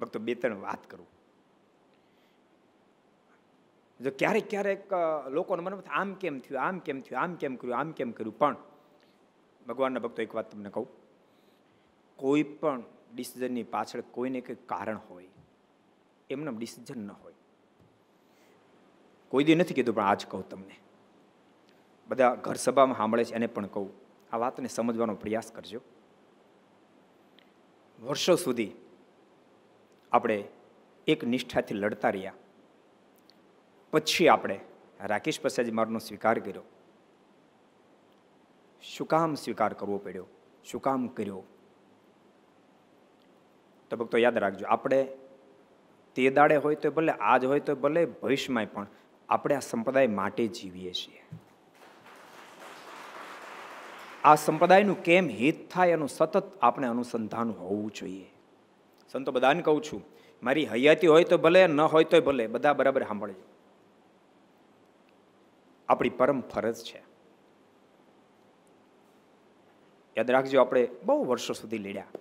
ભક્તો બે ત્રણ વાત કરું જો ક્યારેક ક્યારેક લોકોને મને આમ કેમ થયું આમ કેમ થયું આમ કેમ કર્યું આમ કેમ કર્યું પણ ભગવાનના ભક્તો એક વાત તમને કહું કોઈ પણ ડિસિઝનની પાછળ કોઈને કંઈ કારણ હોય એમને ડિસિઝન ન હોય કોઈ દી નથી કીધું પણ આજ કહું તમને બધા ઘર સભામાં સાંભળે છે એને પણ કહું આ વાતને સમજવાનો પ્રયાસ કરજો વર્ષો સુધી આપણે એક નિષ્ઠાથી લડતા રહ્યા પછી આપણે રાકેશ પ્રસાદ મારનો સ્વીકાર કર્યો શું કામ સ્વીકાર કરવો પડ્યો શું કામ કર્યો તો ભક્તો યાદ રાખજો આપણે તે દાડે હોય તો ભલે આજ હોય તો ભલે ભવિષ્યમાં પણ આપણે આ સંપ્રદાય માટે જીવીએ છીએ આ સંપ્રદાયનું કેમ હિત થાય એનું સતત આપણે અનુસંધાન હોવું જોઈએ સંતો બધાને કહું છું મારી હયાતી હોય તો ભલે ન હોય તોય ભલે બધા બરાબર સાંભળજો આપણી પરમ ફરજ છે યાદ રાખજો આપણે બહુ વર્ષો સુધી લીડ્યા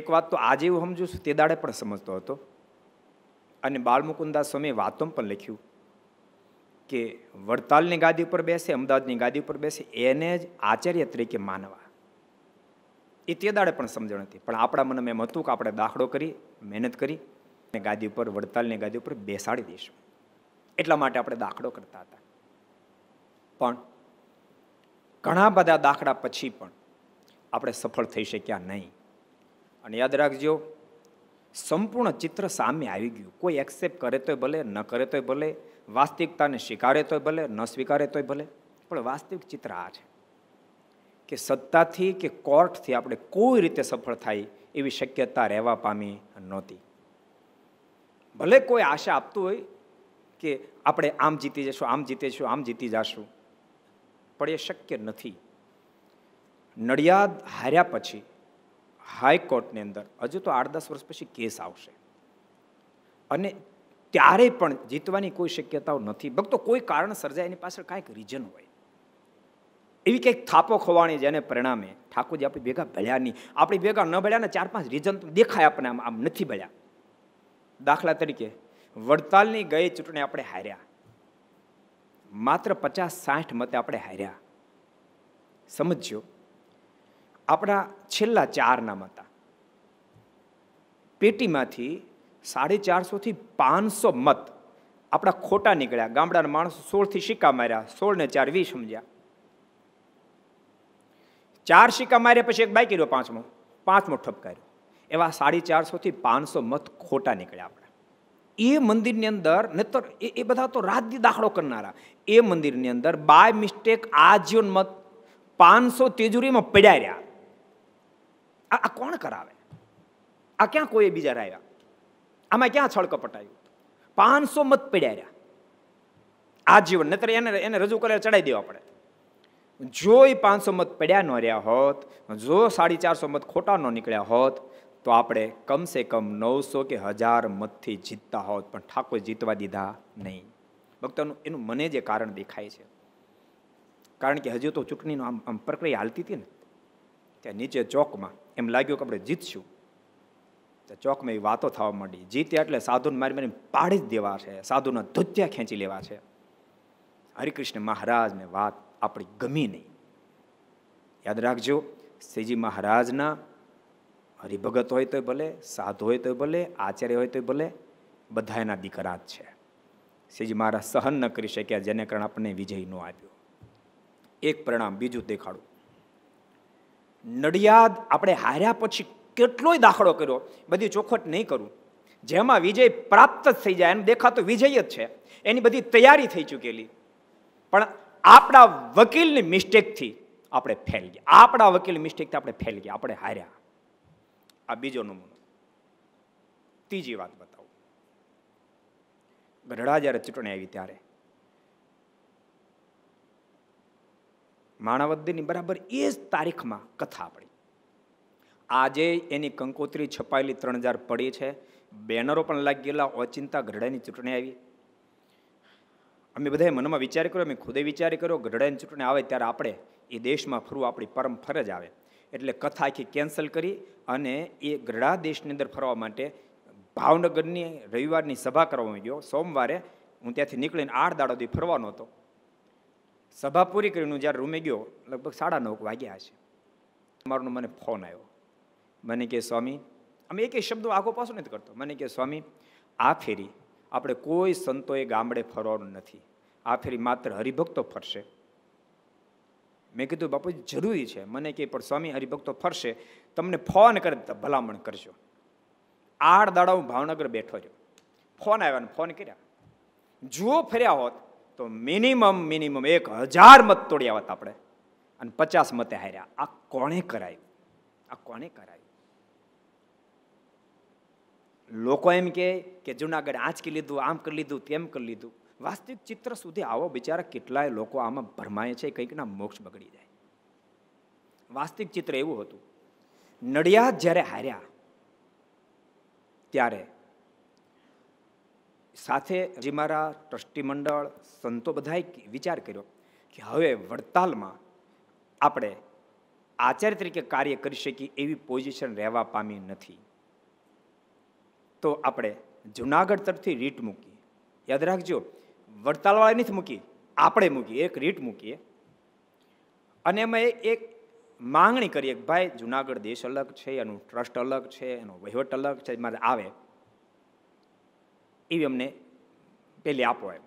એક વાત તો આજે હું સમજુ છું તે દાડે પણ સમજતો હતો અને બાળમુકુદાસ સ્વામી વાતોમાં પણ લખ્યું કે વડતાલની ગાદી ઉપર બેસે અમદાવાદની ગાદી ઉપર બેસે એને જ આચાર્ય તરીકે માનવા એ તે દાડે પણ સમજણ હતી પણ આપણા મનમાં એમ હતું કે આપણે દાખલો કરી મહેનત કરી અને ગાદી ઉપર વડતાલની ગાદી ઉપર બેસાડી દઈશું એટલા માટે આપણે દાખલો કરતા હતા પણ ઘણા બધા દાખલા પછી પણ આપણે સફળ થઈ શક્યા નહીં અને યાદ રાખજો સંપૂર્ણ ચિત્ર સામે આવી ગયું કોઈ એક્સેપ્ટ કરે તોય ભલે ન કરે તોય ભલે વાસ્તવિકતાને સ્વીકારે તોય ભલે ન સ્વીકારે તોય ભલે પણ વાસ્તવિક ચિત્ર આ છે કે સત્તાથી કે કોર્ટથી આપણે કોઈ રીતે સફળ થાય એવી શક્યતા રહેવા પામી નહોતી ભલે કોઈ આશા આપતું હોય કે આપણે આમ જીતી જશું આમ જીતી જીતીશું આમ જીતી જશું પણ એ શક્ય નથી નડિયાદ હાર્યા પછી હાઈકોર્ટની અંદર હજુ તો આઠ દસ વર્ષ પછી કેસ આવશે અને ત્યારે પણ જીતવાની કોઈ શક્યતાઓ નથી ભક્તો કોઈ કારણ સર્જાય એની પાછળ કાંઈક રીઝન હોય એવી કંઈક થાપો ખોવાણી જેને પરિણામે ઠાકોરજી આપણે ભેગા ભળ્યા નહીં આપણે ભેગા ન ભળ્યા ને ચાર પાંચ રીઝન દેખાય આપણને આમ આમ નથી ભળ્યા દાખલા તરીકે વડતાલની ગઈ ચૂંટણી આપણે હાર્યા માત્ર પચાસ સાઠ મતે આપણે હાર્યા સમજ્યો આપણા છેલ્લા ચારના હતા પેટીમાંથી સાડી ચારસોથી પાંચસો મત આપણા ખોટા નીકળ્યા ગામડાના માણસો સોળથી સિક્કા માર્યા સોળ ને ચાર વીસ સમજ્યા ચાર સિક્કા માર્યા પછી એક બાકી કર્યો પાંચમો પાંચમો ઠપકાર્યો એવા સાડી ચારસોથી પાંચસો મત ખોટા નીકળ્યા આપણા એ મંદિરની અંદર નહીતર એ એ બધા તો રાજ્ય દાખલો કરનારા એ મંદિરની અંદર બાય મિસ્ટેક આજીવન મત પાંચસો તેજુરીમાં પડ્યા રહ્યા આ કોણ કરાવે આ ક્યાં કોઈ બીજા રહ્યા આમાં ક્યાં છળકપટ આવ્યું પાંચસો મત પડ્યા રહ્યા આજીવન નહીતર એને એને રજૂ કરે ચડાવી દેવા પડે જો એ પાંચસો મત પડ્યા ન રહ્યા હોત જો સાડી ચારસો મત ખોટા ન નીકળ્યા હોત તો આપણે કમસે કમ નવસો કે હજાર મતથી જીતતા હોત પણ ઠાકોર જીતવા દીધા નહીં ભક્તોનું એનું મને જે કારણ દેખાય છે કારણ કે હજુ તો ચૂંટણીનો આમ આમ પ્રક્રિયા હાલતી હતી ને ત્યાં નીચે ચોકમાં એમ લાગ્યું કે આપણે જીતશું તો ચોકમાં એ વાતો થવા માંડી જીત્યા એટલે સાધુને મારી મારી પાડી જ દેવા છે સાધુના ધોત્યા ખેંચી લેવા છે હરિકૃષ્ણ મહારાજને વાત આપણી ગમી નહીં યાદ રાખજો શ્રીજી મહારાજના હરિભગત હોય તો ભલે સાધુ હોય તો ભલે આચાર્ય હોય તો ભલે બધા એના દીકરા જ છે શ્રીજી મહારાજ સહન ન કરી શક્યા જેને કારણે આપણને વિજય ન આપ્યો એક પરિણામ બીજું દેખાડું નડિયાદ આપણે હાર્યા પછી કેટલોય દાખલો કર્યો બધી ચોખવટ નહીં કરું જેમાં વિજય પ્રાપ્ત જ થઈ જાય એમ દેખાતો વિજય જ છે એની બધી તૈયારી થઈ ચૂકેલી પણ આપણા વકીલની મિસ્ટેકથી આપણે ફેલ ગયા આપણા વકીલની મિસ્ટેકથી આપણે ફેલ ગયા આપણે હાર્યા આ બીજો નમૂનો ત્રીજી વાત બતાવું ગઢડા જ્યારે ચૂંટણી આવી ત્યારે માણાવદની બરાબર એ જ તારીખમાં કથા પડી આજે એની કંકોત્રી છપાયેલી ત્રણ હજાર પડી છે બેનરો પણ લાગી ગયેલા ઓચિંતા ગઢડાની ચૂંટણી આવી અમે બધાએ મનમાં વિચાર કર્યો અમે ખુદે વિચાર કર્યો ગઢડાની ચૂંટણી આવે ત્યારે આપણે એ દેશમાં ફરવું આપણી પરમ ફરજ આવે એટલે કથા આખી કેન્સલ કરી અને એ ગઢડા દેશની અંદર ફરવા માટે ભાવનગરની રવિવારની સભા કરવામાં ગયો સોમવારે હું ત્યાંથી નીકળીને આઠ દાડોથી ફરવાનો હતો સભા પૂરી કરીને હું જ્યારે રૂમે ગયો લગભગ સાડા નવ વાગ્યા છે મારો મને ફોન આવ્યો મને કહે સ્વામી અમે એક શબ્દો આગો પાછો નથી કરતો મને કહે સ્વામી આ ફેરી આપણે કોઈ સંતોએ ગામડે ફરવાનું નથી આ ફેરી માત્ર હરિભક્તો ફરશે મેં કીધું બાપુ જરૂરી છે મને કે પણ સ્વામી હરિભક્તો ફરશે તમને ફોન કરે ભલામણ કરજો આડ દાડા હું ભાવનગર બેઠો છું ફોન આવ્યા ને ફોન કર્યા જુઓ ફર્યા હોત તો મિનિમમ મિનિમમ એક હજાર મત તોડ્યા હોત આપણે અને પચાસ મતે હાર્યા આ કોણે કરાય આ કોણે કરાય લોકો એમ કહે કે જુનાગઢ આજ કે લીધું આમ કરી લીધું તેમ કરી લીધું વાસ્તવિક ચિત્ર સુધી આવો બિચારા કેટલાય લોકો આમાં ભરમાય છે કંઈકના મોક્ષ બગડી જાય વાસ્તવિક ચિત્ર એવું હતું નડિયાદ જ્યારે હાર્યા ત્યારે સાથે જે મારા ટ્રસ્ટી મંડળ સંતો બધાએ વિચાર કર્યો કે હવે વડતાલમાં આપણે આચાર્ય તરીકે કાર્ય કરી શકીએ એવી પોઝિશન રહેવા પામી નથી તો આપણે જુનાગઢ તરફથી રીટ મૂકી યાદ રાખજો વડતાલવાળા નથી મૂકી આપણે મૂકીએ એક રીટ મૂકીએ અને એમાં એક માંગણી કરીએ કે ભાઈ જુનાગઢ દેશ અલગ છે એનું ટ્રસ્ટ અલગ છે એનો વહીવટ અલગ છે મારે આવે એવી અમને પેલી આપો એમ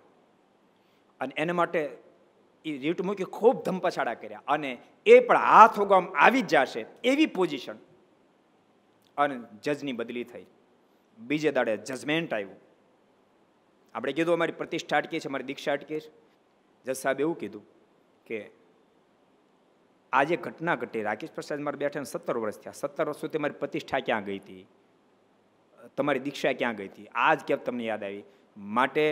અને એને માટે એ રીટ મૂકી ખૂબ ધમપછાડા કર્યા અને એ પણ હાથ ઉગામ આવી જ જશે એવી પોઝિશન અને જજની બદલી થઈ બીજે દાડે જજમેન્ટ આવ્યું આપણે કીધું અમારી પ્રતિષ્ઠા અટકી છે અમારી દીક્ષા અટકી છે જજ સાહેબ એવું કીધું કે આજે ઘટના ઘટી રાકેશ પ્રસાદ મારે બેઠાને સત્તર વર્ષ થયા સત્તર વર્ષ સુધી મારી પ્રતિષ્ઠા ક્યાં ગઈ હતી તમારી દીક્ષા ક્યાં ગઈ હતી આ જ કેમ તમને યાદ આવી માટે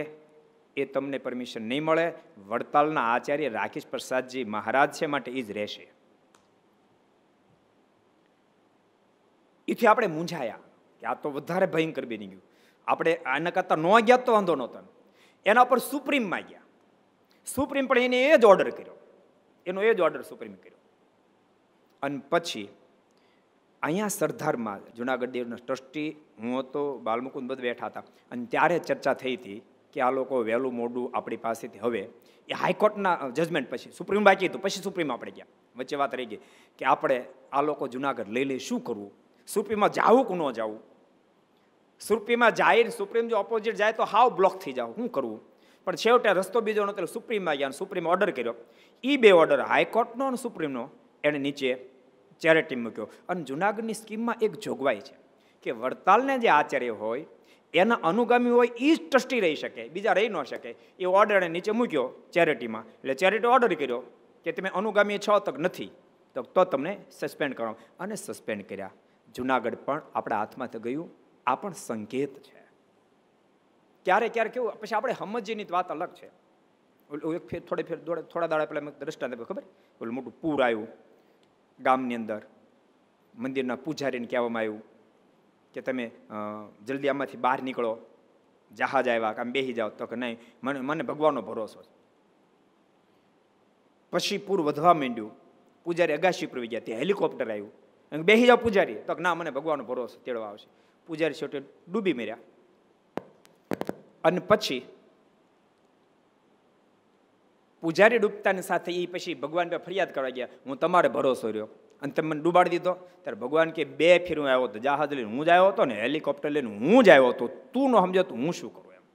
એ તમને પરમિશન નહીં મળે વડતાલના આચાર્ય રાકેશ પ્રસાદજી મહારાજ છે માટે એ જ રહેશે એથી આપણે મૂંઝાયા કે આ તો વધારે ભયંકર બની ગયું આપણે આના કરતાં ન ગયા તો વાંધો નહોતો એના પર સુપ્રીમમાં ગયા સુપ્રીમ પણ એને એ જ ઓર્ડર કર્યો એનો એ જ ઓર્ડર સુપ્રીમ કર્યો અને પછી અહીંયા સરદારમાં જુનાગઢ દેવના ટ્રસ્ટી હું હતો બાલમુકુંદ બધા બેઠા હતા અને ત્યારે ચર્ચા થઈ હતી કે આ લોકો વહેલું મોડું આપણી પાસેથી હવે એ હાઈકોર્ટના જજમેન્ટ પછી સુપ્રીમ બાકી હતું પછી સુપ્રીમ આપણે ગયા વચ્ચે વાત રહી ગઈ કે આપણે આ લોકો જુનાગઢ લઈ લઈ શું કરવું સુપ્રીમમાં જાવું કે ન જાવું સુપ્રીમમાં જાહેર સુપ્રીમ જો ઓપોઝિટ જાય તો હાવ બ્લોક થઈ જાવ શું કરવું પણ છેવટે રસ્તો બીજો નહોતો સુપ્રીમમાં ગયા સુપ્રીમે ઓર્ડર કર્યો એ બે ઓર્ડર હાઈકોર્ટનો અને સુપ્રીમનો એણે નીચે ચેરિટી મૂક્યો અને જુનાગઢની સ્કીમમાં એક જોગવાઈ છે કે વડતાલને જે આચાર્ય હોય એના અનુગામી હોય એ જ ટ્રસ્ટી રહી શકે બીજા રહી ન શકે એ ઓર્ડર એણે નીચે મૂક્યો ચેરિટીમાં એટલે ચેરિટી ઓર્ડર કર્યો કે તમે અનુગામી છ તક નથી તો તમને સસ્પેન્ડ કરો અને સસ્પેન્ડ કર્યા જુનાગઢ પણ આપણા હાથમાં તો ગયું આ પણ સંકેત છે ક્યારે ક્યારે કેવું પછી આપણે સમજીની વાત અલગ છે એક ફેર થોડે ફેર થોડા દાડા પહેલાં મેં દ્રષ્ટાંત ખબર ઓલું મોટું પૂર આવ્યું ગામની અંદર મંદિરના પૂજારીને કહેવામાં આવ્યું કે તમે જલ્દી આમાંથી બહાર નીકળો જહાજ આવ્યા કામ બેસી જાઓ તો કે નહીં મને મને ભગવાનનો ભરોસો છે પછી પૂર વધવા માંડ્યું પૂજારી અગાશી પર ગયા ત્યાં હેલિકોપ્ટર આવ્યું બેસી જાઓ પૂજારી તો ના મને ભગવાનનો ભરોસો તેડવા આવશે પૂજારી છેવટે ડૂબી મર્યા અને પછી પૂજારી ડૂબતાની સાથે એ પછી ભગવાન પર ફરિયાદ કરવા ગયા હું તમારે ભરોસો રહ્યો અને તમે મને ડૂબાડી દીધો ત્યારે ભગવાન કે બે ફેર હું આવ્યો હતો જહાજ લઈને હું જ આવ્યો હતો ને હેલિકોપ્ટર લઈને હું જ આવ્યો હતો તું ન સમજો તો હું શું કરું એમ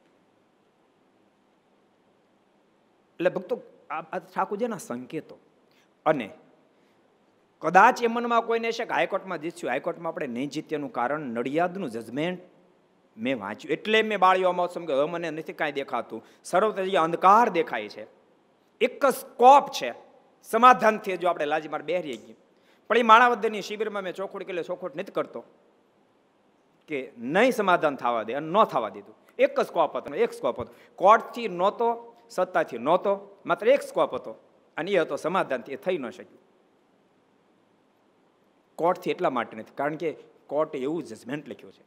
એટલે ભક્તો આ છે ઠાકોરજીના સંકેતો અને કદાચ એ મનમાં કોઈને છે કે હાઈકોર્ટમાં જીતશું હાઈકોર્ટમાં આપણે નહીં જીત્યાનું કારણ નડિયાદનું જજમેન્ટ મેં વાંચ્યું એટલે મેં બાળીઓમાં સમજ હવે મને નથી કાંઈ દેખાતું સર્વત્ર અંધકાર દેખાય છે એક જ કોપ છે સમાધાનથી જો આપણે લાજીમાર બેહરી ગઈ પણ એ માણાવદરની શિબિરમાં મેં ચોખોટ કે ચોખોટ નથી કરતો કે નહીં સમાધાન થવા દે અને ન થવા દીધું એક જ કોપ હતો એક સ્કોપ હતો કોર્ટથી નહોતો સત્તાથી નહોતો માત્ર એક સ્કોપ હતો અને એ હતો સમાધાનથી એ થઈ ન શક્યું કોર્ટથી એટલા માટે નથી કારણ કે કોર્ટે એવું જજમેન્ટ લખ્યું છે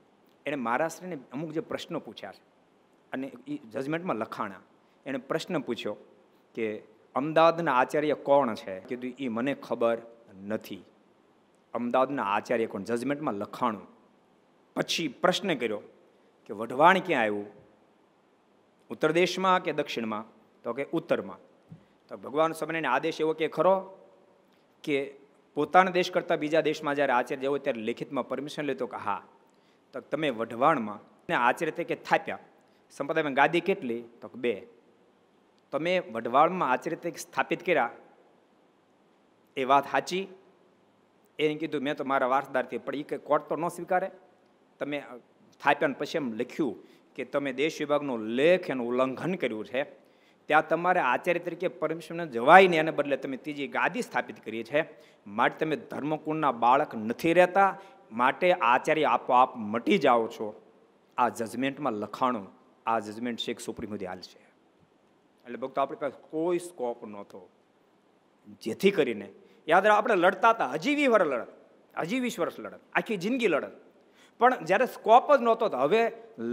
એણે મહારાષ્ટ્રને અમુક જે પ્રશ્નો પૂછ્યા છે અને એ જજમેન્ટમાં લખાણા એણે પ્રશ્ન પૂછ્યો કે અમદાવાદના આચાર્ય કોણ છે કીધું એ મને ખબર નથી અમદાવાદના આચાર્ય કોણ જજમેન્ટમાં લખાણું પછી પ્રશ્ન કર્યો કે વઢવાણ ક્યાં આવ્યું ઉત્તર દેશમાં કે દક્ષિણમાં તો કે ઉત્તરમાં તો ભગવાન સ્વામિનારાયણ આદેશ એવો કે ખરો કે પોતાના દેશ કરતાં બીજા દેશમાં જ્યારે આચાર્ય જવો ત્યારે લેખિતમાં પરમિશન લેતો કે હા તો તમે વઢવાણમાં ને આચાર્ય તે કે સ્થાપ્યા સંપ્રદાયમાં ગાદી કેટલી તો બે તમે વઢવાણમાં આચાર્ય તે સ્થાપિત કર્યા એ વાત સાચી એને કીધું મેં તો મારા વારસદારથી પણ એ કંઈ કોર્ટ તો ન સ્વીકારે તમે સ્થાપ્યા પછી એમ લખ્યું કે તમે દેશ વિભાગનો લેખ એનું ઉલ્લંઘન કર્યું છે ત્યાં તમારે આચાર્ય તરીકે પરમેશ્વરને જવાય નહીં એને બદલે તમે ત્રીજી ગાદી સ્થાપિત કરી છે માટે તમે ધર્મકુળના બાળક નથી રહેતા માટે આચાર્ય આપોઆપ મટી જાઓ છો આ જજમેન્ટમાં લખાણું આ જજમેન્ટ શેખ સુપ્રીમ સુધી છે એટલે ભક્તો આપણી પાસે કોઈ સ્કોપ નહોતો જેથી કરીને યાદ રાખ આપણે લડતા હતા હજી વી વર્ષ લડત હજી વીસ વર્ષ લડત આખી જિંદગી લડત પણ જ્યારે સ્કોપ જ નહોતો હવે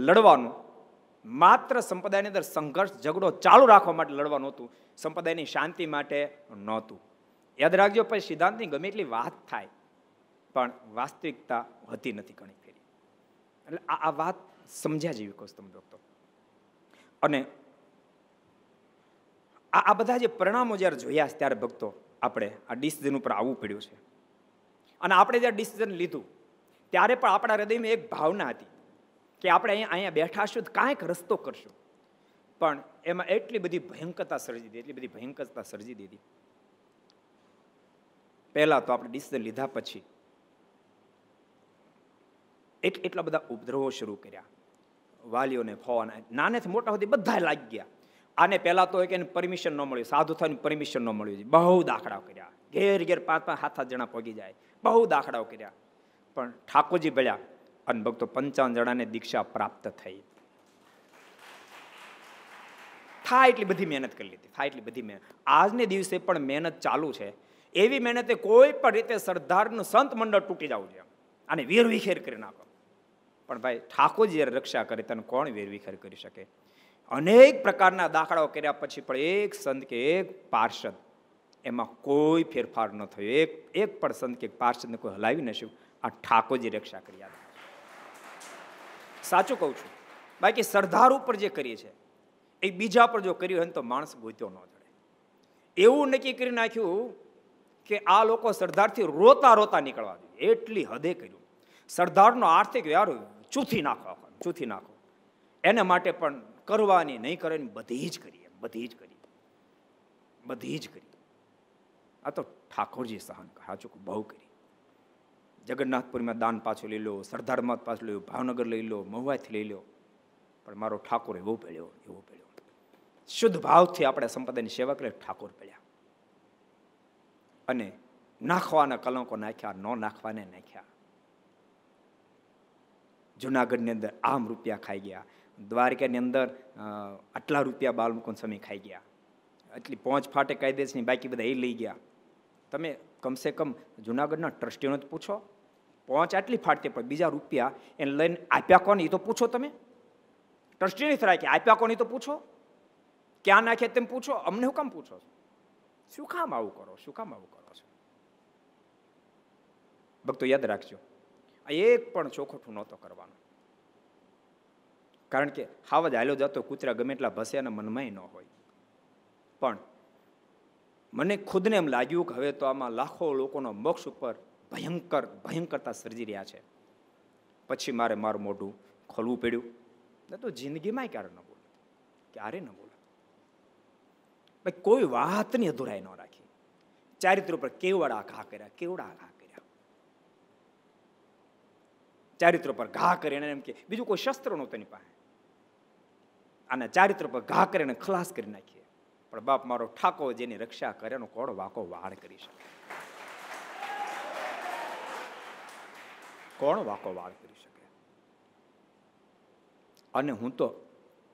લડવાનું માત્ર સંપ્રદાયની અંદર સંઘર્ષ ઝઘડો ચાલુ રાખવા માટે લડવાનું હતું સંપ્રદાયની શાંતિ માટે નહોતું યાદ રાખજો પછી સિદ્ધાંતની ગમે એટલી વાત થાય પણ વાસ્તવિકતા હતી નથી ઘણી ફેરી એટલે આ આ વાત સમજ્યા જેવી કહું તમે ડોક્ટર અને આ આ બધા જે પરિણામો જ્યારે જોયા ત્યારે ભક્તો આપણે આ ડિસિઝન ઉપર આવવું પડ્યું છે અને આપણે જ્યારે ડિસિઝન લીધું ત્યારે પણ આપણા હૃદયમાં એક ભાવના હતી કે આપણે અહીંયા અહીંયા બેઠાશું તો કાંઈક રસ્તો કરશું પણ એમાં એટલી બધી ભયંકરતા સર્જી દીધી એટલી બધી ભયંકરતા સર્જી દીધી પહેલાં તો આપણે ડિસિઝન લીધા પછી એક એટલા બધા ઉપદ્રવો શરૂ કર્યા વાલીઓને ફોન નાનેથી મોટા સુધી બધા લાગી ગયા આને પહેલાં તો એને પરમિશન ન મળ્યું સાધુ થવાની પરમિશન ન મળ્યું બહુ દાખલાઓ કર્યા ઘેર ઘેર પાંચ પાંચ હાથ હાથ જણા પગી જાય બહુ દાખલાઓ કર્યા પણ ઠાકોરજી ભળ્યા અને ભક્તો પંચાવન જણાને દીક્ષા પ્રાપ્ત થઈ થાય એટલી બધી મહેનત કરી લીધી થાય એટલી બધી મહેનત આજને દિવસે પણ મહેનત ચાલુ છે એવી મહેનતે કોઈ પણ રીતે સરદારનું સંત મંડળ તૂટી જવું જોઈએ અને વેરવિખેર કરી નાખો પણ ભાઈ ઠાકોરજી જ્યારે રક્ષા કરે તેને કોણ વેરવિખેર કરી શકે અનેક પ્રકારના દાખલાઓ કર્યા પછી પણ એક સંત કે એક પાર્ષદ એમાં કોઈ ફેરફાર ન થયો એક એક પણ સંત કે પાર્ષદને કોઈ હલાવી ન શક્યું આ ઠાકોરજી રક્ષા કરી સાચું કહું છું બાકી સરદાર ઉપર જે કરીએ છે એ બીજા પર જો કર્યું હોય તો માણસ ગોત્યો ન ચડે એવું નક્કી કરી નાખ્યું કે આ લોકો સરદારથી રોતા રોતા નીકળવા જોઈએ એટલી હદે કર્યું સરદારનો આર્થિક યાર ચૂથી નાખો ચૂથી નાખો એને માટે પણ કરવાની નહીં કરે બધી જ કરીએ બધી જ કરીએ બધી જ કરી આ તો ઠાકોરજી સહન સાચું બહુ કરી જગન્નાથપુરીમાં દાન પાછું લઈ લો સરદારમાં પાછું લઈ લો ભાવનગર લઈ લો મહુવાથી લઈ લો પણ મારો ઠાકોર એવો પડ્યો એવો પડ્યો શુદ્ધ ભાવથી આપણે સંપદાની સેવા કરીએ ઠાકોર પડ્યા અને નાખવાના કલંકો નાખ્યા ન નાખવાને નાખ્યા જુનાગઢની અંદર આમ રૂપિયા ખાઈ ગયા દ્વારકાની અંદર આટલા રૂપિયા બાલમુકુંદ સમય ખાઈ ગયા એટલી પહોંચ ફાટે કાયદેસની બાકી બધા એ લઈ ગયા તમે કમસે કમ જુનાગઢના ટ્રસ્ટીઓને જ પૂછો પહોંચ આટલી ફાટતી પણ બીજા રૂપિયા એને લઈને આપ્યા કોને એ તો પૂછો તમે ટ્રસ્ટીની સરાય કે આપ્યા કોને તો પૂછો ક્યાં નાખ્યા તેમ પૂછો અમને શું કામ પૂછો શું કામ આવું કરો શું કામ આવું કરો છો ભક્તો યાદ રાખજો આ એક પણ ચોખોઠું નહોતો કરવાનો કારણ કે હાવજ હાલ્યો જતો કૂતરા ગમે એટલા ભસે અને મનમાંય ન હોય પણ મને ખુદને એમ લાગ્યું કે હવે તો આમાં લાખો લોકોનો મોક્ષ ઉપર ભયંકર ભયંકરતા સર્જી રહ્યા છે પછી મારે મારું મોઢું ખોલવું પડ્યું ન તો જિંદગીમાં ક્યારે ન બોલે ક્યારે ન બોલે ભાઈ કોઈ વાતની અધુરાઈ ન રાખી ચારિત્ર ઉપર કેવડા ઘા કર્યા કેવડા ઘા કર્યા ચારિત્ર પર ઘા કરીને એમ કે બીજું કોઈ શસ્ત્ર નહોતો એની પાસે અને ચારિત્ર પર ઘા કરીને ખલાસ કરી નાખીએ પણ બાપ મારો ઠાકો જેની રક્ષા કરે એનો કોડ વાકો વાળ કરી શકે કોણ વાકો વાળ કરી શકે અને હું તો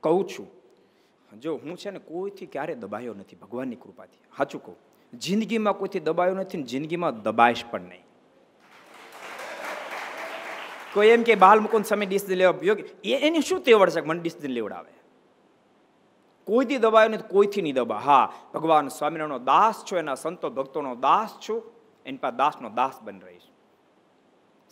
કહું છું જો હું છે ને કોઈથી ક્યારે દબાયો નથી ભગવાનની કૃપાથી સાચું કહું જિંદગીમાં કોઈથી દબાયો નથી ને જિંદગીમાં દબાઈશ પણ નહીં કોઈ એમ કે બાલમુકુંદ મુકુંદ સમય ડિસિઝન લેવા યોગ્ય એની શું તેવડ છે મને ડિસિઝન લેવડાવે કોઈથી દબાયો નથી કોઈથી નહીં દબા હા ભગવાન સ્વામિનારાયણનો દાસ છો એના સંતો ભક્તોનો દાસ છું એની પાસે દાસનો દાસ બની રહીશ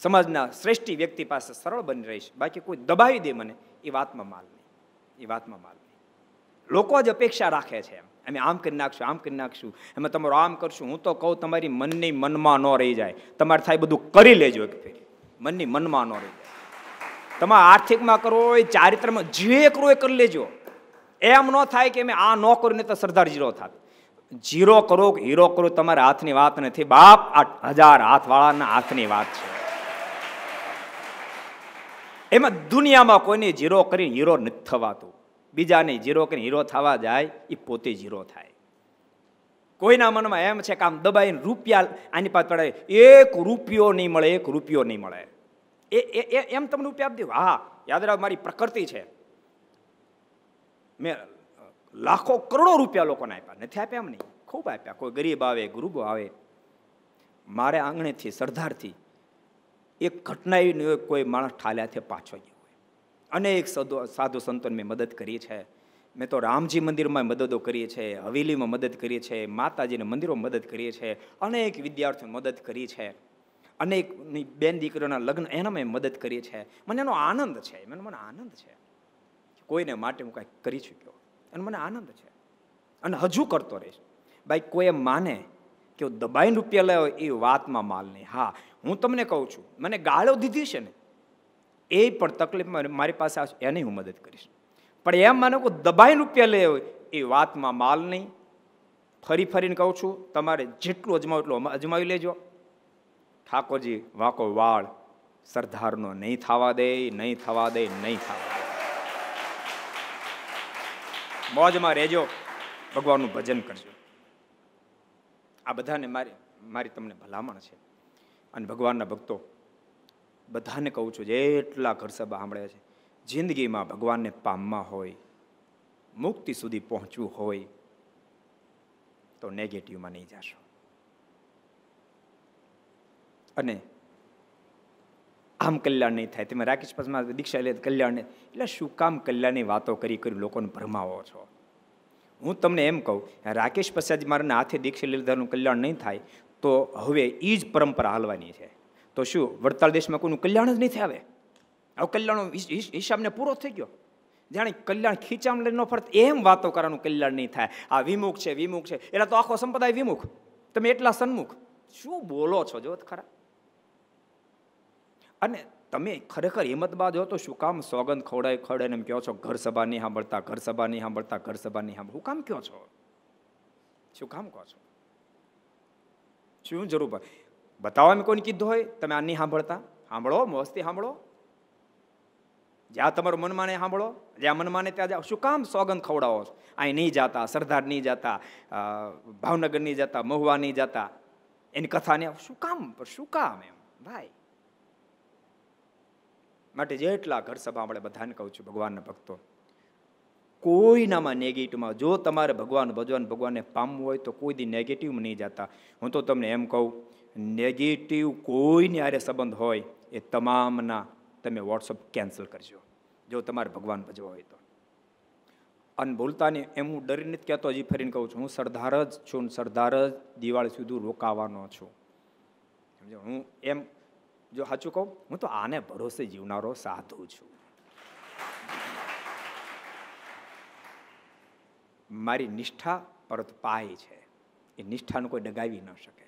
સમાજના શ્રેષ્ઠ વ્યક્તિ પાસે સરળ બની રહીશ બાકી કોઈ દબાવી દે મને એ વાતમાં માલ નહીં એ વાતમાં માલ નહીં લોકો જ અપેક્ષા રાખે છે એમ અમે આમ કરી નાખશું આમ કરી નાખશું અમે તમારું આમ કરશું હું તો કહું તમારી મનની મનમાં ન રહી જાય તમારે થાય બધું કરી લેજો એક ફેરી મનની મનમાં ન રહી જાય તમારે આર્થિકમાં કરો એ ચારિત્રમાં જે કરો એ કરી લેજો એમ ન થાય કે અમે આ ન કર્યું તો સરદાર જીરો થાય જીરો કરો કે હીરો કરો તમારા હાથની વાત નથી બાપ આ હજાર હાથવાળાના હાથની વાત છે એમાં દુનિયામાં કોઈને જીરો કરીને હીરો નથી થવાતું બીજાને જીરો કરીને હીરો થવા જાય એ પોતે જીરો થાય કોઈના મનમાં એમ છે કે આમ દબાઈને રૂપિયા આની પાસે પડે એક રૂપિયો નહીં મળે એક રૂપિયો નહીં મળે એ એ એમ તમને રૂપિયા આપી દઉં હા યાદ રાખ મારી પ્રકૃતિ છે મેં લાખો કરોડો રૂપિયા લોકોને આપ્યા નથી આપ્યા એમ નહીં ખૂબ આપ્યા કોઈ ગરીબ આવે ગુરુબો આવે મારે આંગણેથી સરદારથી એક ઘટના એવી હોય કોઈ માણસ ઠાલ્યાથી પાછો ગયો હોય અનેક સદો સાધુ સંતોને મેં મદદ કરી છે મેં તો રામજી મંદિરમાં મદદો કરીએ છે હવેલીમાં મદદ કરીએ છે માતાજીને મંદિરોમાં મદદ કરીએ છે અનેક વિદ્યાર્થીઓને મદદ કરી છે અનેક બેન દીકરીઓના લગ્ન એના મેં મદદ કરીએ છે મને એનો આનંદ છે મને મને આનંદ છે કોઈને માટે હું કાંઈક કરી ચૂક્યો અને મને આનંદ છે અને હજુ કરતો રહીશ ભાઈ કોઈ એમ માને કે દબાઈને રૂપિયા લાવ્યો એ વાતમાં માલ નહીં હા હું તમને કહું છું મને ગાળો દીધી છે ને એ પણ તકલીફ મારી પાસે આવશે એની હું મદદ કરીશ પણ એમ માનો કે દબાઈ રૂપિયા લે હોય એ વાતમાં માલ નહીં ફરી ફરીને કહું છું તમારે જેટલું અજમાવ એટલું અજમાવી લેજો ઠાકોરજી વાંકો વાળ સરદારનો નહીં થવા દે નહીં થવા દે નહીં થવા દે મોજમાં રહેજો ભગવાનનું ભજન કરજો આ બધાને મારી મારી તમને ભલામણ છે અને ભગવાનના ભક્તો બધાને કહું છું જેટલા ઘર સભા સાંભળે છે જિંદગીમાં ભગવાનને પામવા હોય મુક્તિ સુધી પહોંચવું હોય તો નેગેટિવમાં નહીં જશો અને આમ કલ્યાણ નહીં થાય તમે રાકેશ પાસમાં દીક્ષા લે કલ્યાણ એટલે શું કામ કલ્યાણની વાતો કરી કરી લોકોને ભરમાવો છો હું તમને એમ કહું રાકેશ પ્રસાદ મારાને હાથે દીક્ષા લીધાનું કલ્યાણ નહીં થાય તો હવે એ જ પરંપરા હાલવાની છે તો શું વડતાલ દેશમાં કોઈનું કલ્યાણ જ નહીં થાય હવે હવે કલ્યાણનો હિસાબને પૂરો થઈ ગયો જાણે કલ્યાણ ખીચામ લઈને ફરત એમ વાતો કરવાનું કલ્યાણ નહીં થાય આ વિમુખ છે વિમુખ છે એટલે તો આખો સંપ્રદાય વિમુખ તમે એટલા સન્મુખ શું બોલો છો જો ખરા અને તમે ખરેખર હિંમતબાદ હો તો શું કામ સોગંદ ખવડાય ખવડાય એમ કહો છો ઘર સભા નહીં સાંભળતા ઘર સભા નહીં સાંભળતા ઘર સભા નહીં સાંભળ હું કામ કહો છો શું કામ કહો છો શું જરૂર પડે બતાવો મેં કોઈને કીધું હોય તમે આ નહીં સાંભળતા સાંભળો મોજથી સાંભળો જ્યાં તમારું મન માને સાંભળો જ્યાં મનમાને ત્યાં જાઓ શું કામ સોગંદ ખવડાવો અહીં નહીં જતા સરદાર નહીં જતા ભાવનગર નહીં જતા મહુવા નહીં જતા એની કથા ને શું કામ શું કામ એમ ભાઈ માટે જેટલા ઘર સભા આપણે બધાને કહું છું ભગવાનના ભક્તો કોઈનામાં નેગેટિવમાં જો તમારે ભગવાન ભગવાન ભગવાનને પામવું હોય તો કોઈ દી નેગેટિવ નહીં જતા હું તો તમને એમ કહું નેગેટિવ કોઈને આરે સંબંધ હોય એ તમામના તમે વોટ્સઅપ કેન્સલ કરજો જો તમારે ભગવાન ભજવા હોય તો અને નહીં એમ હું ડરી જ કહેતો હજી ફરીને કહું છું હું સરદાર જ છું સરદાર જ દિવાળી સુધી રોકાવાનો છું સમજો હું એમ જો સાચું કહું હું તો આને ભરોસે જીવનારો સાધુ છું મારી નિષ્ઠા પરત પાય છે એ નિષ્ઠાને કોઈ ડગાવી ન શકે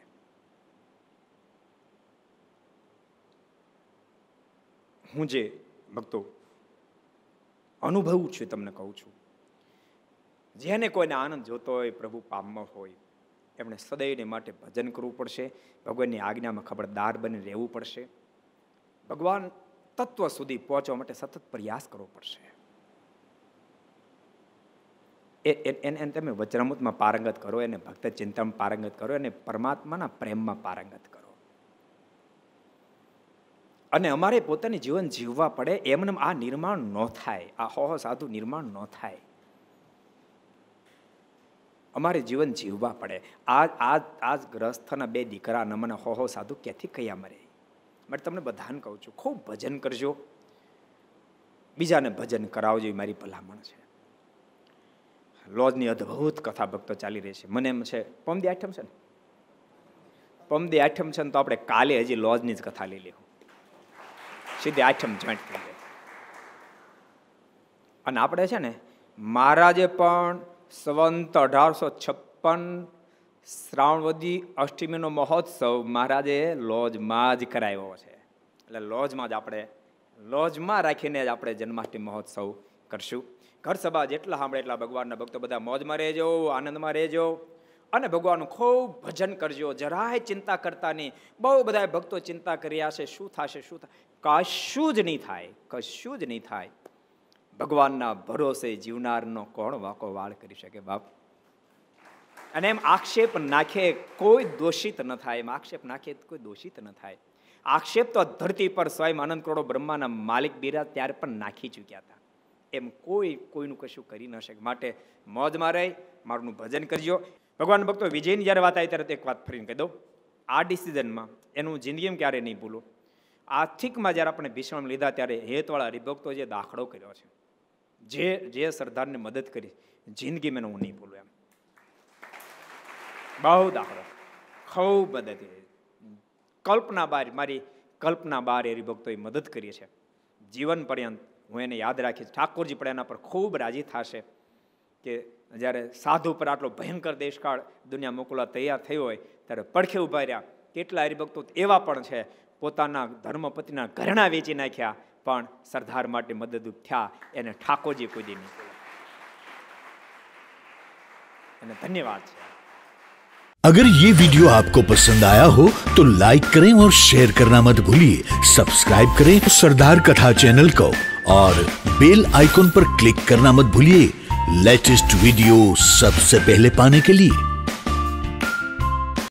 હું જે ભક્તો અનુભવું છું તમને કહું છું જેને કોઈને આનંદ જોતો હોય પ્રભુ પામવો હોય એમણે સદૈવને માટે ભજન કરવું પડશે ભગવાનની આજ્ઞામાં ખબરદાર બની રહેવું પડશે ભગવાન તત્વ સુધી પહોંચવા માટે સતત પ્રયાસ કરવો પડશે એને તમે વચરામૃતમાં પારંગત કરો એને ભક્ત ચિંતામાં પારંગત કરો એને પરમાત્માના પ્રેમમાં પારંગત કરો અને અમારે પોતાની જીવન જીવવા પડે એમને આ નિર્માણ ન થાય આ હોહ સાધુ નિર્માણ ન થાય અમારે જીવન જીવવા પડે આ આ આજ ગ્રસ્થના બે દીકરા અને મને હો હો સાધુ ક્યાંથી કયા મરે માટે તમને બધાને કહું છું ખૂબ ભજન કરજો બીજાને ભજન કરાવજો એ મારી ભલામણ છે લોજની અદ્ભુત કથા ભક્તો ચાલી રહી છે મને એમ છે પમદી આઠમ છે ને પમદી આઠમ છે ને તો આપણે કાલે હજી લોજની જ કથા લઈ લેવું સીધી આઠમ જોઈન્ટ થઈ જાય અને આપણે છે ને મહારાજે પણ સવંત અઢારસો છપ્પન શ્રાવણવદી અષ્ટમીનો મહોત્સવ મહારાજે લોજમાં જ કરાવ્યો છે એટલે લોજમાં જ આપણે લોજમાં રાખીને જ આપણે જન્માષ્ટમી મહોત્સવ કરશું ઘર સભા જેટલા સાંભળે એટલા ભગવાનના ભક્તો બધા મોજમાં રહેજો આનંદમાં રહેજો અને ભગવાનનું ખૂબ ભજન કરજો જરાય ચિંતા કરતા નહીં બહુ બધા ભક્તો ચિંતા કર્યા છે શું થશે શું થાય કશું જ નહીં થાય કશું જ નહીં થાય ભગવાનના ભરોસે જીવનારનો કોણ વાકો વાળ કરી શકે બાપ અને એમ આક્ષેપ નાખે કોઈ દોષિત ન થાય એમ આક્ષેપ નાખે કોઈ દોષિત ન થાય આક્ષેપ તો ધરતી પર સ્વયં આનંદ કરોડો બ્રહ્માના માલિક બીરા ત્યારે પણ નાખી ચૂક્યા હતા એમ કોઈ કોઈનું કશું કરી ન શકે માટે મોજમાં રહી મારું ભજન કરજો ભગવાન ભક્તો વિજયની જ્યારે વાત આવી ત્યારે એક વાત ફરીને કહી દઉં આ ડિસિઝનમાં એનું જિંદગી એમ ક્યારેય નહીં ભૂલો આર્થિકમાં જ્યારે આપણે ભીષણ લીધા ત્યારે હેતવાળા હરિભક્તો જે દાખલો કર્યો છે જે જે સરદારને મદદ કરી જિંદગી મેં હું નહીં ભૂલું એમ બહુ દાખલો ખૂબ મદદ કલ્પના બાર મારી કલ્પના બાર હરિભક્તોએ મદદ કરી છે જીવન પર્યંત હું એને યાદ રાખીશ ઠાકોરજી પણ એના પર ખૂબ રાજી થશે કે જ્યારે સાધુ પર આટલો ભયંકર દેશકાળ દુનિયા મોકલવા તૈયાર થયો હોય ત્યારે પડખે ઉભા રહ્યા કેટલા હરિભક્તો એવા પણ છે પોતાના ધર્મપતિના ઘરેણા વેચી નાખ્યા પણ સરદાર માટે મદદરૂપ થયા એને ઠાકોરજી કુદીની અને ધન્યવાદ છે अगर ये वीडियो आपको पसंद आया हो तो लाइक करें और शेयर करना मत भूलिए सब्सक्राइब करें सरदार कथा चैनल को और बेल आइकॉन पर क्लिक करना मत भूलिए लेटेस्ट वीडियो सबसे पहले पाने के लिए